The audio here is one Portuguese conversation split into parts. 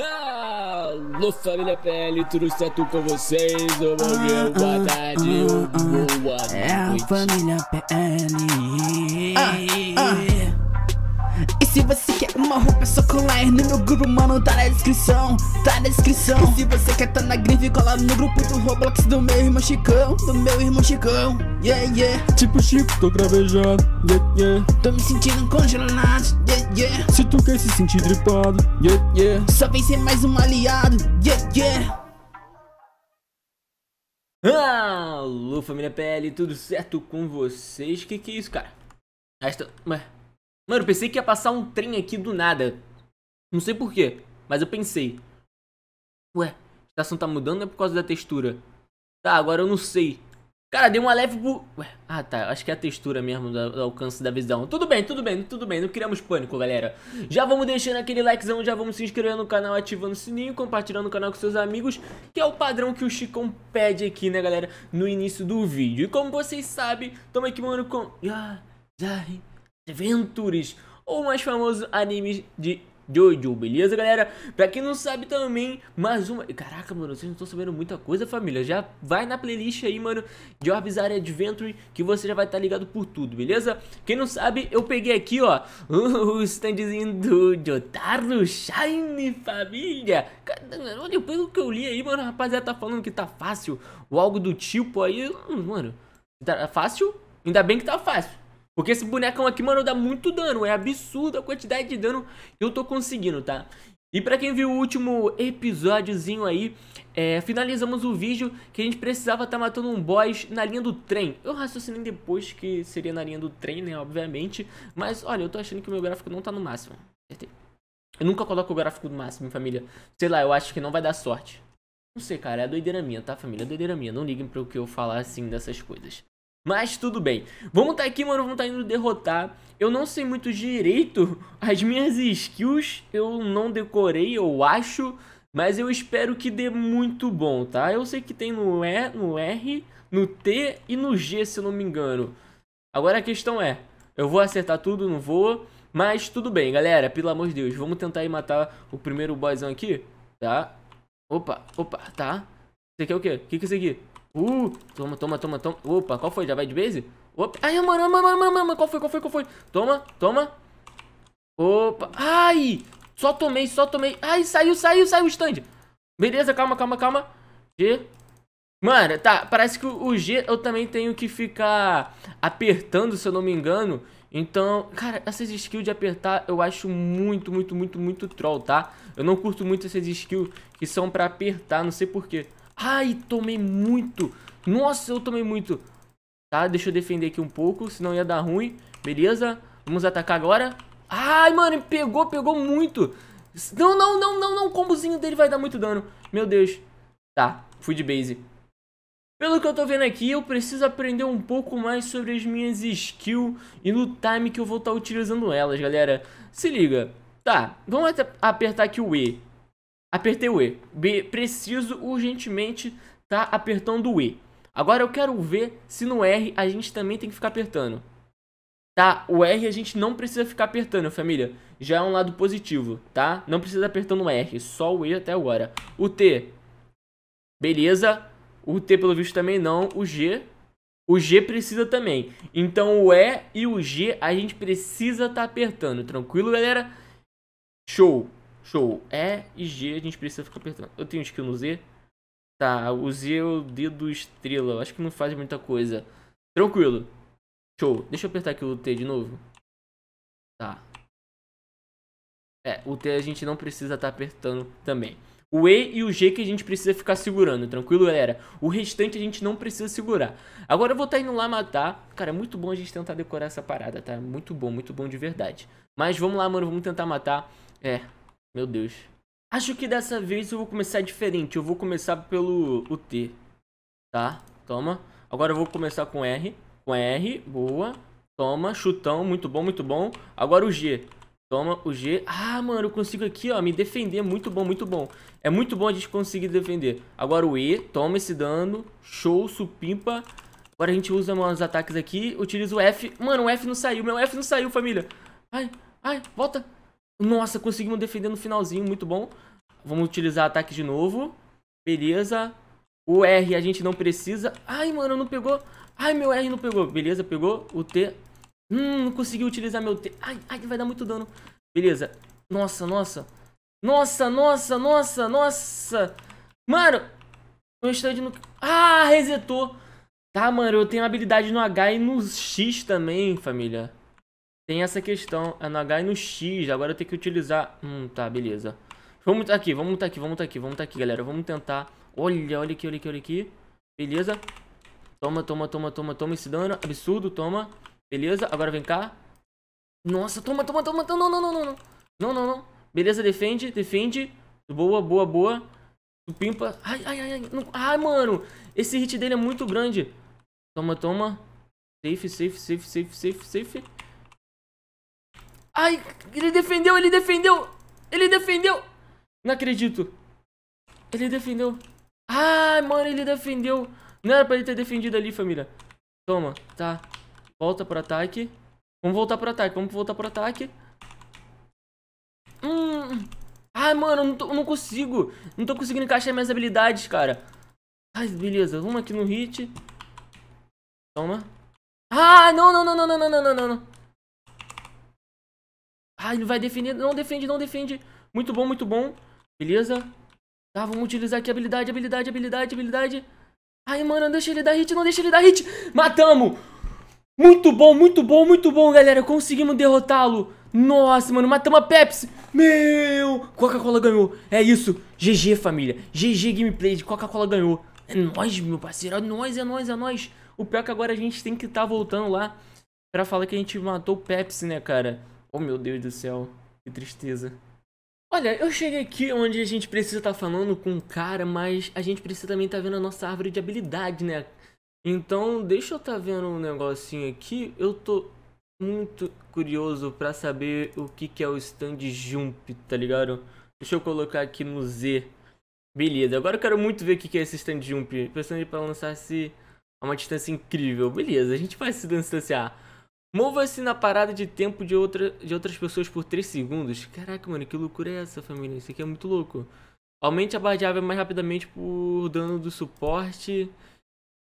Alô ah, família PL, tudo certo com vocês? Bom dia, ah, boa ah, tarde, boa noite É a família PL ah, ah. E se você quer uma roupa, é só colar no meu grupo, mano, tá na descrição Tá na descrição E se você quer tá na grife, cola no grupo do Roblox do meu irmão Chicão Do meu irmão Chicão, yeah, yeah Tipo Chico, tô gravejando, yeah, yeah Tô me sentindo congelado se sentir dripado. Yeah, yeah. Só vem ser mais um aliado. Yeah, yeah. Alô, família PL, tudo certo com vocês? Que que é isso, cara? Resta... Ah, Mano, pensei que ia passar um trem aqui do nada. Não sei porquê, mas eu pensei. Ué, a estação tá mudando é por causa da textura. Tá, agora eu não sei. Cara, deu uma leve... Bu... Ué, ah, tá. Acho que é a textura mesmo do, do, alcance da visão. Tudo bem, tudo bem, tudo bem. Não criamos pânico, galera. Já vamos deixando aquele likezão, já vamos se inscrevendo no canal, ativando o sininho, compartilhando o canal com seus amigos, que é o padrão que o Chicão pede aqui, né, galera, no início do vídeo. E como vocês sabem, estamos aqui, mano, com... Yazai Adventures, ou mais famoso anime de Jojo, beleza, galera? Pra quem não sabe também, mais uma... Caraca, mano, vocês não estão sabendo muita coisa, família. Já vai na playlist aí, mano, de Orbizar Adventure, que você já vai estar tá ligado por tudo, beleza? Quem não sabe, eu peguei aqui, ó, o standzinho do Jotaro Shine, família. Olha depois do que eu li aí, mano, rapaziada tá falando que tá fácil ou algo do tipo aí. Hum, mano, tá fácil? Ainda bem que tá fácil. Porque esse bonecão aqui, mano, dá muito dano. É absurda a quantidade de dano que eu tô conseguindo, tá? E pra quem viu o último episódiozinho aí, é, finalizamos o vídeo que a gente precisava estar tá matando um boss na linha do trem. Eu raciocinei depois que seria na linha do trem, né, obviamente. Mas, olha, eu tô achando que o meu gráfico não tá no máximo. Eu nunca coloco o gráfico no máximo, família. Sei lá, eu acho que não vai dar sorte. Não sei, cara, é doideira minha, tá, família? É doideira minha. Não liguem pro que eu falar, assim, dessas coisas. Mas tudo bem. Vamos tá aqui, mano. Vamos tá indo derrotar. Eu não sei muito direito as minhas skills. Eu não decorei, eu acho. Mas eu espero que dê muito bom, tá? Eu sei que tem no E, no R, no T e no G, se não me engano. Agora a questão é, eu vou acertar tudo, não vou? Mas tudo bem, galera. Pelo amor de Deus. Vamos tentar ir matar o primeiro boyzão aqui, tá? Opa, opa, tá. Isso aqui é o quê? O que, que é isso aqui? Uh, toma, toma, toma, toma. Opa, qual foi? Já vai de base? Opa. Ai, mano, mano, mano, mano, qual foi, qual foi, qual foi? Toma, toma. Opa. Ai, só tomei, só tomei. Ai, saiu, saiu, saiu o stand. Beleza, calma, calma, calma. G. Mano, tá, parece que o G eu também tenho que ficar apertando, se eu não me engano. Então, cara, essas skills de apertar eu acho muito, muito, muito, muito troll, tá? Eu não curto muito essas skills que são pra apertar, não sei porquê. Ai, tomei muito. Nossa, eu tomei muito. Tá, deixa eu defender aqui um pouco, senão ia dar ruim. Beleza, vamos atacar agora. Ai, mano, pegou, pegou muito. Não, não, não, não, não. O combozinho dele vai dar muito dano. Meu Deus. Tá, fui de base. Pelo que eu tô vendo aqui, eu preciso aprender um pouco mais sobre as minhas skills e no time que eu vou estar tá utilizando elas, galera. Se liga. Tá, vamos apertar aqui o E. Apertei o E. B, preciso urgentemente tá apertando o E. Agora eu quero ver se no R a gente também tem que ficar apertando. Tá, o R a gente não precisa ficar apertando, família. Já é um lado positivo, tá? Não precisa apertando o R, só o E até agora. O T, beleza. O T pelo visto também não. O G, o G precisa também. Então o E e o G a gente precisa estar tá apertando, tranquilo, galera? Show! Show. E e G a gente precisa ficar apertando. Eu tenho skill no Z. Tá, o Z é o dedo estrela. Acho que não faz muita coisa. Tranquilo. Show. Deixa eu apertar aqui o T de novo. Tá. É, o T a gente não precisa estar tá apertando também. O E e o G que a gente precisa ficar segurando, tranquilo, galera? O restante a gente não precisa segurar. Agora eu vou estar tá indo lá matar. Cara, é muito bom a gente tentar decorar essa parada, tá? Muito bom, muito bom de verdade. Mas vamos lá, mano, vamos tentar matar. É, meu Deus. Acho que dessa vez eu vou começar diferente. Eu vou começar pelo o T. Tá? Toma. Agora eu vou começar com R. Com R. Boa. Toma. Chutão. Muito bom, muito bom. Agora o G. Toma o G. Ah, mano, eu consigo aqui, ó, me defender. Muito bom, muito bom. É muito bom a gente conseguir defender. Agora o E. Toma esse dano. Show, supimpa. Agora a gente usa os ataques aqui. Utiliza o F. Mano, o F não saiu. Meu F não saiu, família. Ai, ai, volta. Nossa, conseguimos defender no finalzinho, muito bom. Vamos utilizar ataque de novo. Beleza. O R a gente não precisa. Ai, mano, não pegou. Ai, meu R não pegou. Beleza, pegou. O T. Hum, não consegui utilizar meu T. Ai, ai, vai dar muito dano. Beleza. Nossa, nossa. Nossa, nossa, nossa, nossa. Mano, no instante no... Ah, resetou. Tá, mano, eu tenho habilidade no H e no X também, família. Tem essa questão, é no H e no X, agora eu tenho que utilizar... Hum, tá, beleza. Vamos tá aqui, vamos tá aqui, vamos tá aqui, vamos tá aqui, galera. Vamos tentar... Olha, olha aqui, olha aqui, olha aqui. Beleza. Toma, toma, toma, toma, toma esse dano. Absurdo, toma. Beleza, agora vem cá. Nossa, toma, toma, toma, toma. Não, não, não, não. Não, não, não. Beleza, defende, defende. Boa, boa, boa. O Pimpa. Ai, ai, ai, ai. Não... Ai, mano. Esse hit dele é muito grande. Toma, toma. Safe, safe, safe, safe, safe, safe. Ai, ele defendeu, ele defendeu. Ele defendeu. Não acredito. Ele defendeu. Ai, mano, ele defendeu. Não era pra ele ter defendido ali, família. Toma, tá. Volta pro ataque. Vamos voltar pro ataque, vamos voltar pro ataque. Hum. Ai, mano, eu não, tô, eu não consigo. Não tô conseguindo encaixar minhas habilidades, cara. Ai, beleza. Vamos aqui no hit. Toma. Ah, não, não, não, não, não, não, não, não, não. Ai, ah, ele vai defender. Não defende, não defende. Muito bom, muito bom. Beleza. Tá, vamos utilizar aqui habilidade, habilidade, habilidade, habilidade. Ai, mano, não deixa ele dar hit, não deixa ele dar hit. Matamos. Muito bom, muito bom, muito bom, galera. Conseguimos derrotá-lo. Nossa, mano, matamos a Pepsi. Meu, Coca-Cola ganhou. É isso. GG, família. GG Gameplay de Coca-Cola ganhou. É nóis, meu parceiro. É nóis, é nóis, é nóis. O pior é que agora a gente tem que estar tá voltando lá pra falar que a gente matou o Pepsi, né, cara? Oh meu Deus do céu, que tristeza. Olha, eu cheguei aqui onde a gente precisa estar tá falando com um cara, mas a gente precisa também estar tá vendo a nossa árvore de habilidade, né? Então, deixa eu estar tá vendo um negocinho aqui. Eu tô muito curioso para saber o que, que é o stand jump, tá ligado? Deixa eu colocar aqui no Z. Beleza, agora eu quero muito ver o que, que é esse stand jump. Pensando para lançar-se a uma distância incrível. Beleza, a gente vai se distanciar. Mova-se na parada de tempo de, outra, de outras pessoas por 3 segundos. Caraca, mano, que loucura é essa, família? Isso aqui é muito louco. Aumente a barra de área mais rapidamente por dano do suporte.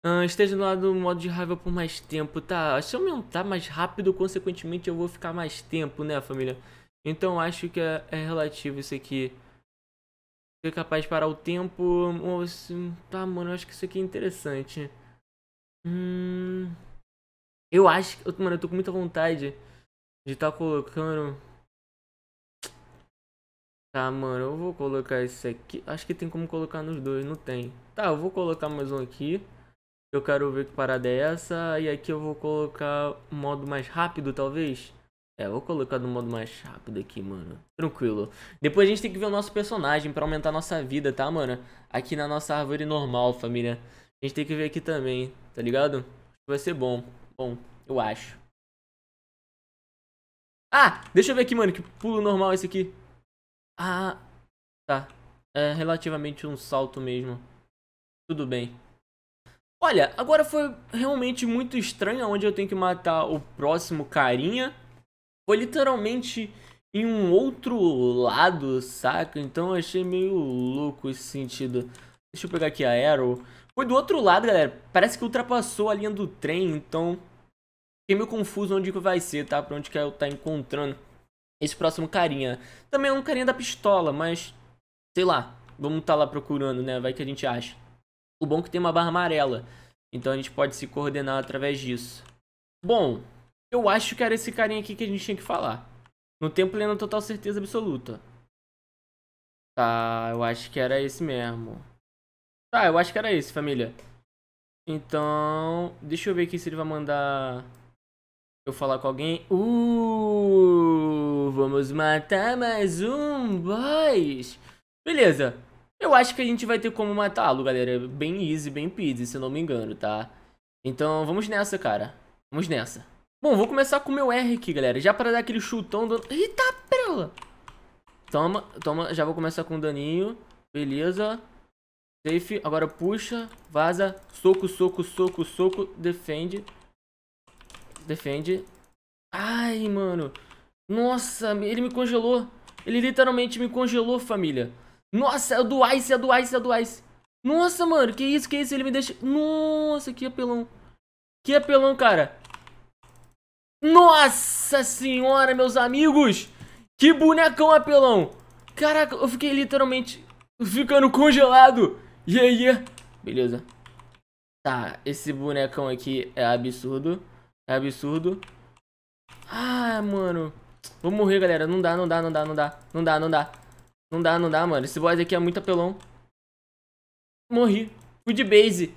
Uh, esteja no lado do modo de raiva por mais tempo, tá? Se eu aumentar mais rápido, consequentemente eu vou ficar mais tempo, né, família? Então acho que é, é relativo isso aqui. Ser capaz de parar o tempo. Tá, mano, eu acho que isso aqui é interessante. Hum. Eu acho que. Mano, eu tô com muita vontade de estar tá colocando. Tá, mano, eu vou colocar esse aqui. Acho que tem como colocar nos dois, não tem. Tá, eu vou colocar mais um aqui. Eu quero ver que parada é essa. E aqui eu vou colocar modo mais rápido, talvez. É, vou colocar no modo mais rápido aqui, mano. Tranquilo. Depois a gente tem que ver o nosso personagem pra aumentar a nossa vida, tá, mano? Aqui na nossa árvore normal, família. A gente tem que ver aqui também, tá ligado? Vai ser bom bom, eu acho. Ah, deixa eu ver aqui, mano, que pulo normal esse aqui. Ah, tá. É relativamente um salto mesmo. Tudo bem. Olha, agora foi realmente muito estranho onde eu tenho que matar o próximo carinha. Foi literalmente em um outro lado, saca? Então eu achei meio louco esse sentido. Deixa eu pegar aqui a Arrow. Foi do outro lado, galera. Parece que ultrapassou a linha do trem, então Fiquei meio confuso onde que vai ser, tá? Pra onde que eu tá encontrando esse próximo carinha. Também é um carinha da pistola, mas... Sei lá, vamos tá lá procurando, né? Vai que a gente acha. O bom é que tem uma barra amarela. Então a gente pode se coordenar através disso. Bom, eu acho que era esse carinha aqui que a gente tinha que falar. Não tenho plena é total certeza absoluta. Tá, eu acho que era esse mesmo. Tá, eu acho que era esse, família. Então, deixa eu ver aqui se ele vai mandar eu falar com alguém. Uh, vamos matar mais um boys. Beleza. Eu acho que a gente vai ter como matá-lo, galera. Bem easy, bem peasy, se eu não me engano, tá? Então, vamos nessa, cara. Vamos nessa. Bom, vou começar com o meu R aqui, galera. Já pra dar aquele chutão do... Eita, pérola! Toma, toma. Já vou começar com o daninho. Beleza. Safe. Agora puxa. Vaza. Soco, soco, soco, soco. Defende. Defende. Ai, mano. Nossa, ele me congelou. Ele literalmente me congelou, família. Nossa, é do Ice, é do Ice, é do Ice. Nossa, mano, que isso, que isso? Ele me deixa... Nossa, que apelão. Que apelão, cara. Nossa senhora, meus amigos. Que bonecão apelão. Caraca, eu fiquei literalmente ficando congelado. Yeah, yeah. Beleza. Tá, esse bonecão aqui é absurdo. É absurdo. Ah, mano. Vou morrer, galera. Não dá, não dá, não dá, não dá. Não dá, não dá. Não dá, não dá, mano. Esse boss aqui é muito apelão. Morri. Fui de base.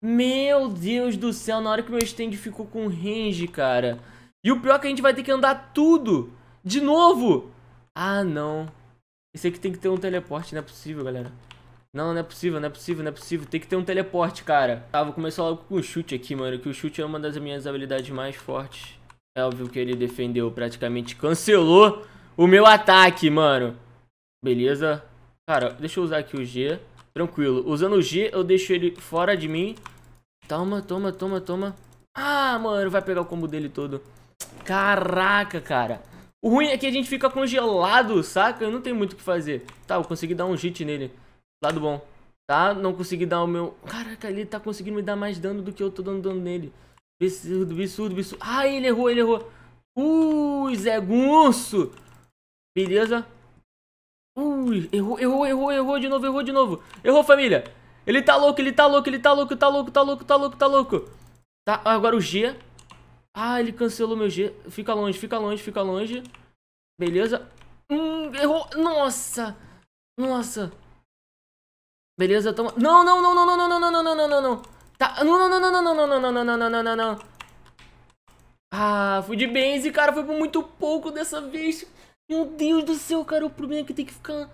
Meu Deus do céu, na hora que meu stand ficou com range, cara. E o pior é que a gente vai ter que andar tudo. De novo. Ah, não. Esse aqui tem que ter um teleporte, não é possível, galera. Não, não é possível, não é possível, não é possível. Tem que ter um teleporte, cara. Tá, vou começar logo com o chute aqui, mano. Que o chute é uma das minhas habilidades mais fortes. É óbvio que ele defendeu, praticamente cancelou o meu ataque, mano. Beleza. Cara, deixa eu usar aqui o G. Tranquilo. Usando o G, eu deixo ele fora de mim. Toma, toma, toma, toma. Ah, mano, vai pegar o combo dele todo. Caraca, cara. O ruim é que a gente fica congelado, saca? Não tem muito o que fazer. Tá, eu consegui dar um hit nele. Lado bom. Tá? Não consegui dar o meu... Caraca, ele tá conseguindo me dar mais dano do que eu tô dando dano nele. Absurdo, absurdo, absurdo. Ah, ele errou, ele errou. Ui, Zé Gunso. Beleza. Ui, errou, errou, errou, errou de novo, errou de novo. Errou, família. Ele tá louco, ele tá louco, ele tá louco, tá louco, tá louco, tá louco, tá louco. Tá, agora o G. Ah, ele cancelou meu G. Fica longe, fica longe, fica longe. Beleza. Hum, errou. Nossa. Nossa. Beleza, toma. Não, não, não, não, não, não, não, não, não, não, não, não. Tá. Não, não, não, não, não, não, não, não, não, não, não, não, não, não. Ah, fui de base, cara. Foi por muito pouco dessa vez. Meu Deus do céu, cara. O problema é que tem que ficar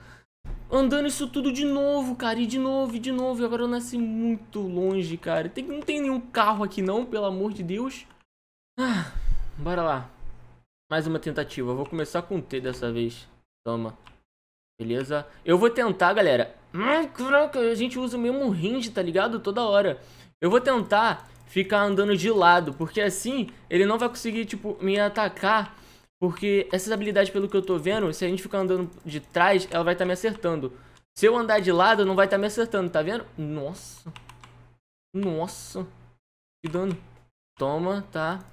andando isso tudo de novo, cara. E de novo, e de novo. E agora eu nasci muito longe, cara. Tem, não tem nenhum carro aqui, não, pelo amor de Deus. Ah, bora lá. Mais uma tentativa. Eu vou começar com não, T dessa vez. Toma. Beleza? Eu vou tentar, galera. A gente usa o mesmo range, tá ligado? Toda hora. Eu vou tentar ficar andando de lado, porque assim ele não vai conseguir, tipo, me atacar. Porque essas habilidades, pelo que eu tô vendo, se a gente ficar andando de trás, ela vai estar tá me acertando. Se eu andar de lado, não vai estar tá me acertando, tá vendo? Nossa. Nossa. Que dano. Toma, tá.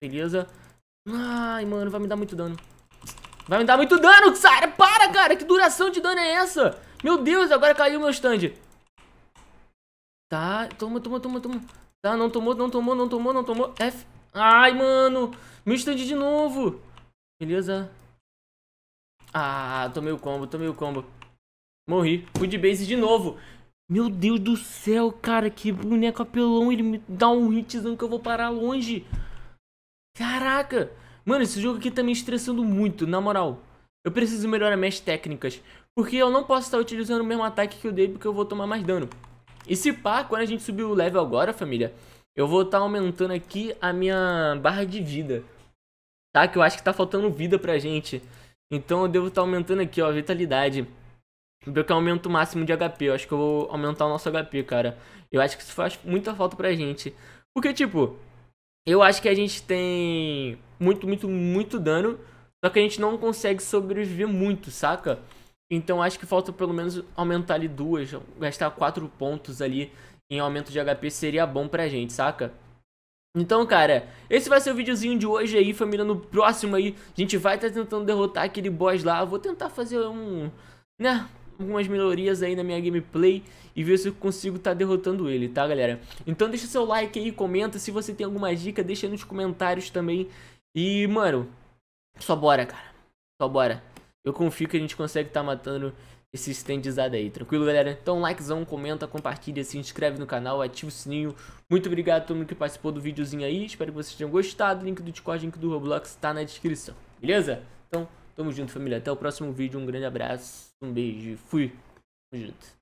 Beleza. Ai, mano, vai me dar muito dano. Vai me dar muito dano, cara. Para, cara. Que duração de dano é essa? Meu Deus, agora caiu meu stand. Tá, toma, toma, toma, toma. Tá, não tomou, não tomou, não tomou, não tomou. F. Ai, mano. Meu stand de novo. Beleza. Ah, tomei o combo, tomei o combo. Morri. Fui de base de novo. Meu Deus do céu, cara. Que boneco apelão. Ele me dá um hitzão que eu vou parar longe. Caraca. Mano, esse jogo aqui tá me estressando muito, na moral. Eu preciso melhorar minhas técnicas. Porque eu não posso estar utilizando o mesmo ataque que eu dei, porque eu vou tomar mais dano. E se pá, quando a gente subir o level agora, família, eu vou estar tá aumentando aqui a minha barra de vida. Tá? Que eu acho que tá faltando vida pra gente. Então eu devo estar tá aumentando aqui, ó, a vitalidade. Porque eu aumento o máximo de HP. Eu acho que eu vou aumentar o nosso HP, cara. Eu acho que isso faz muita falta pra gente. Porque, tipo, eu acho que a gente tem muito, muito, muito dano. Só que a gente não consegue sobreviver muito, saca? Então acho que falta pelo menos aumentar ali duas. Gastar quatro pontos ali em aumento de HP seria bom pra gente, saca? Então, cara, esse vai ser o videozinho de hoje aí, família. No próximo aí, a gente vai estar tá tentando derrotar aquele boss lá. vou tentar fazer um... Né? algumas melhorias aí na minha gameplay e ver se eu consigo estar tá derrotando ele, tá galera? Então deixa seu like aí, comenta se você tem alguma dica, deixa nos comentários também. E, mano, só bora, cara. Só bora. Eu confio que a gente consegue estar tá matando esse standizado aí, tranquilo, galera? Então, likezão, comenta, compartilha, se inscreve no canal, ativa o sininho. Muito obrigado a todo mundo que participou do videozinho aí. Espero que vocês tenham gostado. Link do Discord, link do Roblox tá na descrição, beleza? Então... Tamo junto, família. Até o próximo vídeo. Um grande abraço. Um beijo. Fui. Tamo junto.